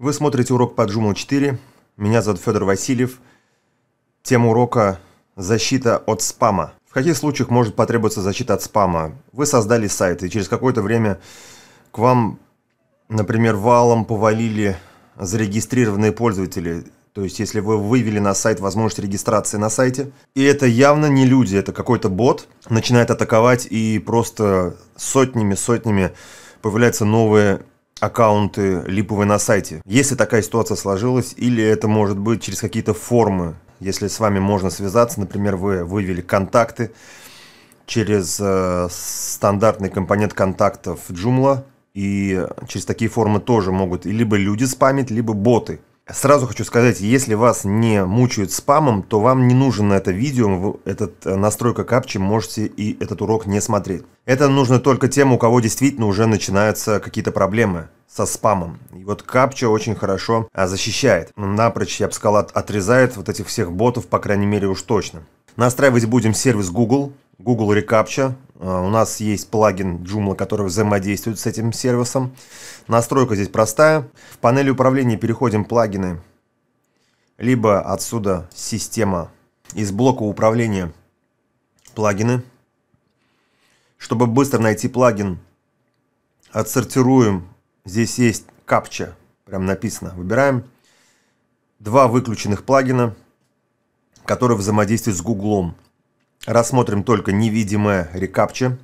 Вы смотрите урок по Джуму 4. Меня зовут Федор Васильев. Тема урока «Защита от спама». В каких случаях может потребоваться защита от спама? Вы создали сайт, и через какое-то время к вам, например, валом повалили зарегистрированные пользователи. То есть, если вы вывели на сайт возможность регистрации на сайте, и это явно не люди, это какой-то бот, начинает атаковать и просто сотнями-сотнями появляются новые аккаунты липовые на сайте. Если такая ситуация сложилась, или это может быть через какие-то формы, если с вами можно связаться, например, вы вывели контакты через э, стандартный компонент контактов Joomla, и через такие формы тоже могут либо люди спамить, либо боты. Сразу хочу сказать, если вас не мучают спамом, то вам не нужен это видео, этот э, настройка капчи, можете и этот урок не смотреть. Это нужно только тем, у кого действительно уже начинаются какие-то проблемы со спамом. И вот капча очень хорошо а, защищает. Напрочь, я бы сказал, отрезает вот этих всех ботов, по крайней мере, уж точно. Настраивать будем сервис Google, Google Recaptcha. А, у нас есть плагин Joomla, который взаимодействует с этим сервисом. Настройка здесь простая. В панели управления переходим плагины. Либо отсюда система из блока управления плагины. Чтобы быстро найти плагин, отсортируем. Здесь есть капча, прям написано. Выбираем два выключенных плагина, которые взаимодействуют с Гуглом. Рассмотрим только невидимое рекапча.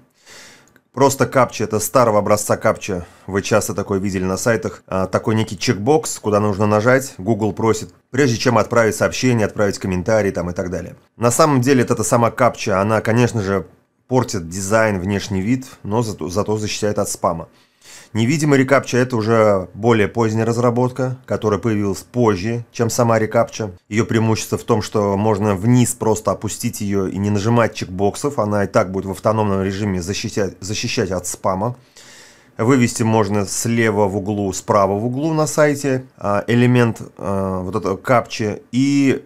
Просто капча, это старого образца капча, вы часто такое видели на сайтах, а, такой некий чекбокс, куда нужно нажать, Google просит, прежде чем отправить сообщение, отправить комментарий там и так далее. На самом деле, это сама капча, она, конечно же, портит дизайн, внешний вид, но зато, зато защищает от спама. Невидимый рекапча – это уже более поздняя разработка, которая появилась позже, чем сама рекапча. Ее преимущество в том, что можно вниз просто опустить ее и не нажимать чекбоксов, она и так будет в автономном режиме защищать, защищать от спама. Вывести можно слева в углу, справа в углу на сайте а, элемент а, вот этого капчи и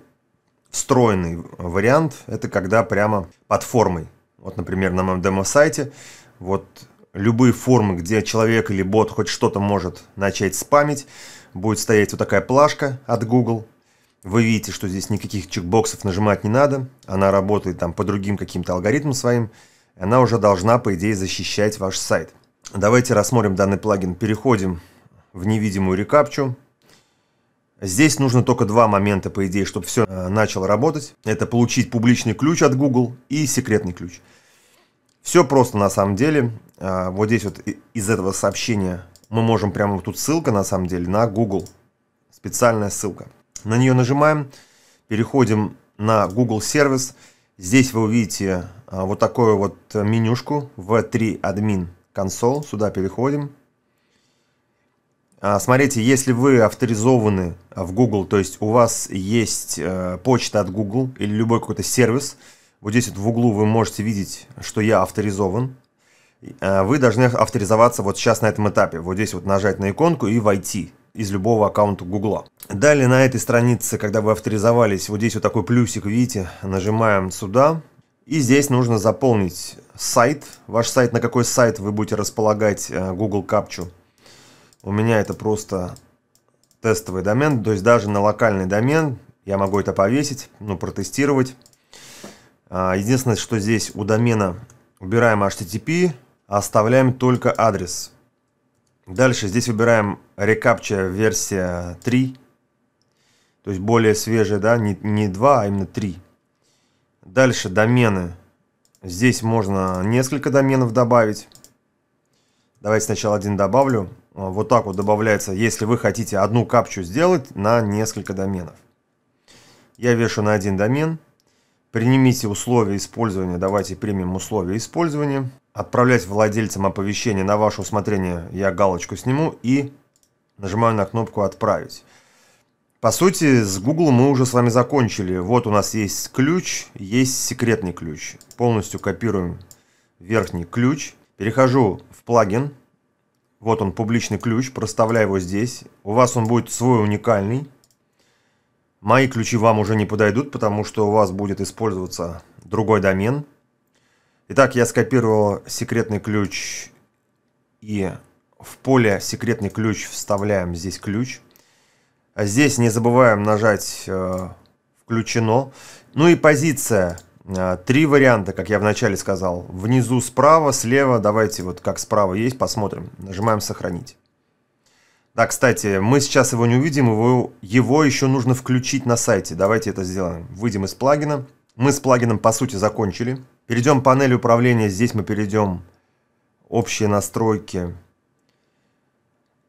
встроенный вариант – это когда прямо под формой. Вот, например, на моем демо-сайте вот любые формы, где человек или бот хоть что-то может начать спамить, будет стоять вот такая плашка от Google. Вы видите, что здесь никаких чекбоксов нажимать не надо. Она работает там по другим каким-то алгоритмам своим. Она уже должна, по идее, защищать ваш сайт. Давайте рассмотрим данный плагин. Переходим в невидимую рекапчу. Здесь нужно только два момента, по идее, чтобы все э, начало работать. Это получить публичный ключ от Google и секретный ключ. Все просто на самом деле. А, вот здесь вот из этого сообщения мы можем прямо, тут ссылка на самом деле на Google. Специальная ссылка. На нее нажимаем, переходим на Google сервис. Здесь вы увидите а, вот такую вот менюшку V3 Admin Console. Сюда переходим. А, смотрите, если вы авторизованы в Google, то есть у вас есть э, почта от Google или любой какой-то сервис, вот здесь вот в углу вы можете видеть, что я авторизован. Э, вы должны авторизоваться вот сейчас на этом этапе. Вот здесь вот нажать на иконку и войти из любого аккаунта Гугла. Далее на этой странице, когда вы авторизовались, вот здесь вот такой плюсик, видите, нажимаем сюда. И здесь нужно заполнить сайт, ваш сайт, на какой сайт вы будете располагать э, Google Capture. У меня это просто тестовый домен, то есть даже на локальный домен я могу это повесить, ну, протестировать. А, единственное, что здесь у домена убираем HTTP, а оставляем только адрес. Дальше здесь выбираем рекапча версия 3, то есть более свежая, да, не, не 2, а именно 3. Дальше домены. Здесь можно несколько доменов добавить. Давайте сначала один добавлю. А, вот так вот добавляется, если вы хотите одну капчу сделать на несколько доменов. Я вешу на один домен. Принимите условия использования, давайте примем условия использования. Отправлять владельцам оповещение на ваше усмотрение, я галочку сниму и нажимаю на кнопку «Отправить». По сути, с Google мы уже с вами закончили. Вот у нас есть ключ, есть секретный ключ. Полностью копируем верхний ключ. Перехожу в плагин. Вот он, публичный ключ. Проставляю его здесь. У вас он будет свой уникальный. Мои ключи вам уже не подойдут, потому что у вас будет использоваться другой домен. Итак, я скопировал секретный ключ и в поле секретный ключ вставляем здесь ключ. А здесь не забываем нажать э, включено. Ну и позиция. Э, три варианта, как я вначале сказал. Внизу справа, слева. Давайте вот как справа есть, посмотрим. Нажимаем сохранить. Да, кстати, мы сейчас его не увидим, его, его еще нужно включить на сайте. Давайте это сделаем. Выйдем из плагина. Мы с плагином, по сути, закончили. Перейдем к панели управления. Здесь мы перейдем общие настройки.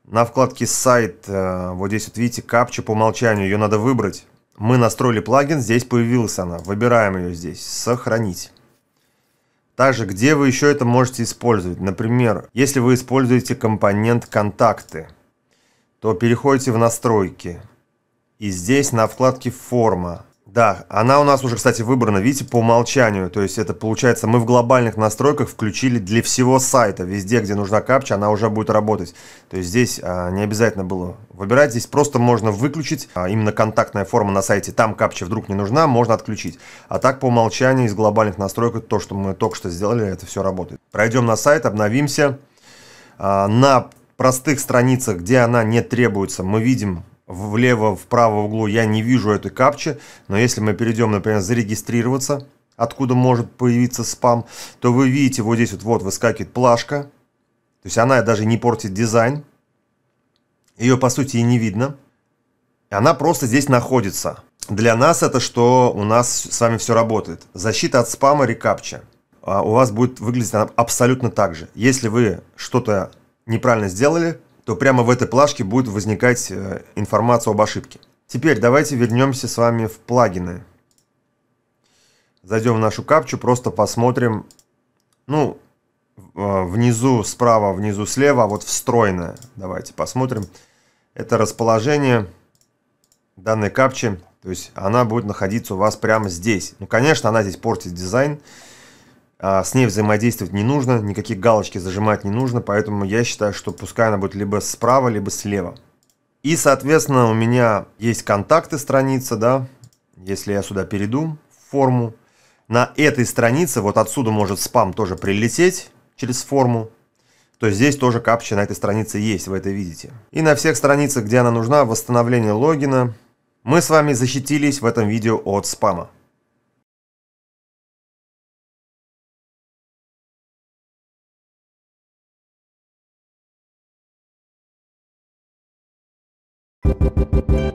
На вкладке «Сайт», э, вот здесь вот видите, капча по умолчанию, ее надо выбрать. Мы настроили плагин, здесь появилась она. Выбираем ее здесь. Сохранить. Также, где вы еще это можете использовать? Например, если вы используете компонент «Контакты» то переходите в настройки. И здесь на вкладке «Форма». Да, она у нас уже, кстати, выбрана, видите, по умолчанию. То есть это получается, мы в глобальных настройках включили для всего сайта. Везде, где нужна капча, она уже будет работать. То есть здесь а, не обязательно было выбирать. Здесь просто можно выключить а, именно контактная форма на сайте. Там капча вдруг не нужна, можно отключить. А так по умолчанию из глобальных настроек то, что мы только что сделали, это все работает. Пройдем на сайт, обновимся. А, на простых страницах, где она не требуется, мы видим влево, вправо в углу, я не вижу этой капчи, но если мы перейдем, например, зарегистрироваться, откуда может появиться спам, то вы видите, вот здесь вот, вот выскакивает плашка, то есть она даже не портит дизайн, ее по сути и не видно, она просто здесь находится. Для нас это что у нас с вами все работает. Защита от спама рекапча. А у вас будет выглядеть она абсолютно так же. Если вы что-то неправильно сделали, то прямо в этой плашке будет возникать э, информация об ошибке. Теперь давайте вернемся с вами в плагины. Зайдем в нашу капчу, просто посмотрим, ну, э, внизу справа, внизу слева, вот встроенная, Давайте посмотрим. Это расположение данной капчи, то есть она будет находиться у вас прямо здесь. Ну, конечно, она здесь портит дизайн, а, с ней взаимодействовать не нужно, никакие галочки зажимать не нужно, поэтому я считаю, что пускай она будет либо справа, либо слева. И, соответственно, у меня есть контакты страница, да, если я сюда перейду в форму, на этой странице, вот отсюда может спам тоже прилететь через форму, то здесь тоже капча на этой странице есть, вы это видите. И на всех страницах, где она нужна, восстановление логина, мы с вами защитились в этом видео от спама. Thank you.